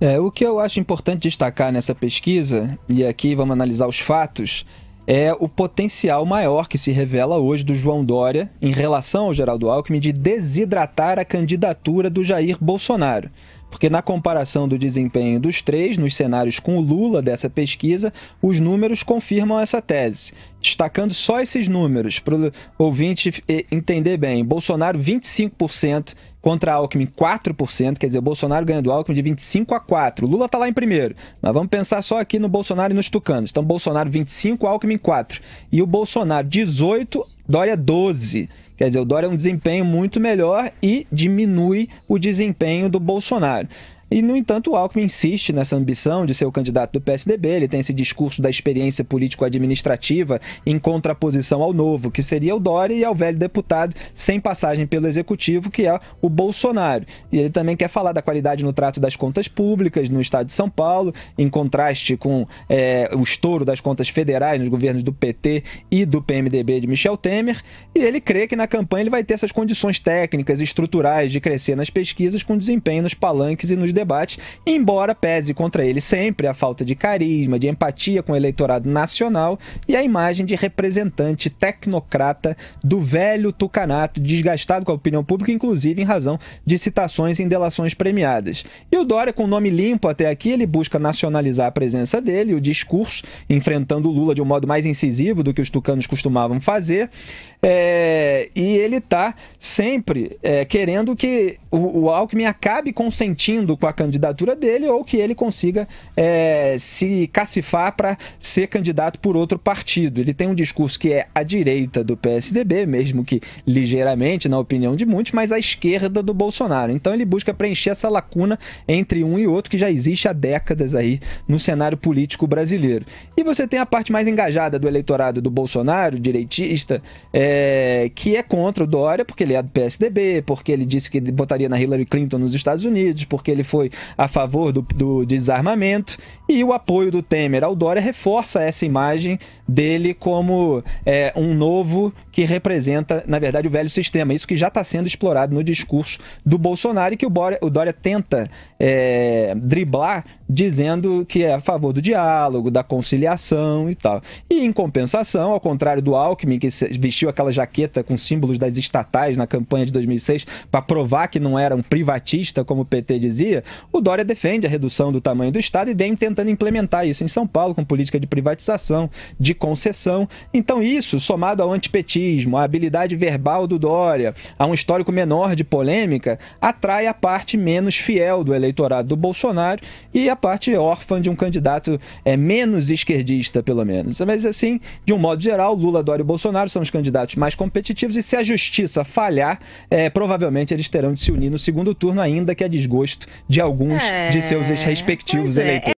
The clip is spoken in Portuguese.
É, o que eu acho importante destacar nessa pesquisa, e aqui vamos analisar os fatos, é o potencial maior que se revela hoje do João Dória em relação ao Geraldo Alckmin de desidratar a candidatura do Jair Bolsonaro porque na comparação do desempenho dos três nos cenários com o Lula dessa pesquisa, os números confirmam essa tese. Destacando só esses números, para o ouvinte entender bem: Bolsonaro 25% contra Alckmin 4%, quer dizer, Bolsonaro ganha do Alckmin de 25 a 4. Lula está lá em primeiro, mas vamos pensar só aqui no Bolsonaro e nos tucanos. Então, Bolsonaro 25, Alckmin 4. E o Bolsonaro 18, Dória 12. Quer dizer, o Dória é um desempenho muito melhor e diminui o desempenho do Bolsonaro. E, no entanto, o Alckmin insiste nessa ambição de ser o candidato do PSDB, ele tem esse discurso da experiência político-administrativa em contraposição ao novo, que seria o Dória, e ao velho deputado sem passagem pelo executivo, que é o Bolsonaro. E ele também quer falar da qualidade no trato das contas públicas no estado de São Paulo, em contraste com é, o estouro das contas federais nos governos do PT e do PMDB de Michel Temer, e ele crê que na campanha ele vai ter essas condições técnicas e estruturais de crescer nas pesquisas com desempenho nos palanques e nos debate, embora pese contra ele sempre a falta de carisma, de empatia com o eleitorado nacional e a imagem de representante tecnocrata do velho tucanato, desgastado com a opinião pública, inclusive em razão de citações em delações premiadas. E o Dória, com o nome limpo até aqui, ele busca nacionalizar a presença dele, o discurso, enfrentando o Lula de um modo mais incisivo do que os tucanos costumavam fazer. É, e ele está sempre é, querendo que o, o Alckmin acabe consentindo com a candidatura dele ou que ele consiga é, se cacifar para ser candidato por outro partido. Ele tem um discurso que é à direita do PSDB, mesmo que ligeiramente, na opinião de muitos, mas à esquerda do Bolsonaro. Então ele busca preencher essa lacuna entre um e outro que já existe há décadas aí no cenário político brasileiro. E você tem a parte mais engajada do eleitorado do Bolsonaro, direitista, é, que é contra o Dória, porque ele é do PSDB, porque ele disse que votaria na Hillary Clinton nos Estados Unidos, porque ele foi foi a favor do, do desarmamento, e o apoio do Temer ao Dória reforça essa imagem dele como é, um novo que representa, na verdade, o velho sistema. Isso que já está sendo explorado no discurso do Bolsonaro e que o, Bora, o Dória tenta é, driblar dizendo que é a favor do diálogo, da conciliação e tal. E em compensação, ao contrário do Alckmin, que vestiu aquela jaqueta com símbolos das estatais na campanha de 2006 para provar que não era um privatista, como o PT dizia, o Dória defende a redução do tamanho do Estado e vem tentando implementar isso em São Paulo com política de privatização, de concessão. Então isso, somado ao antipetismo, à habilidade verbal do Dória, a um histórico menor de polêmica, atrai a parte menos fiel do eleitorado eleitorado do Bolsonaro e a parte órfã de um candidato é, menos esquerdista, pelo menos. Mas assim, de um modo geral, Lula, Dória e Bolsonaro são os candidatos mais competitivos e se a justiça falhar, é, provavelmente eles terão de se unir no segundo turno, ainda que a desgosto de alguns é, de seus respectivos é. eleitores.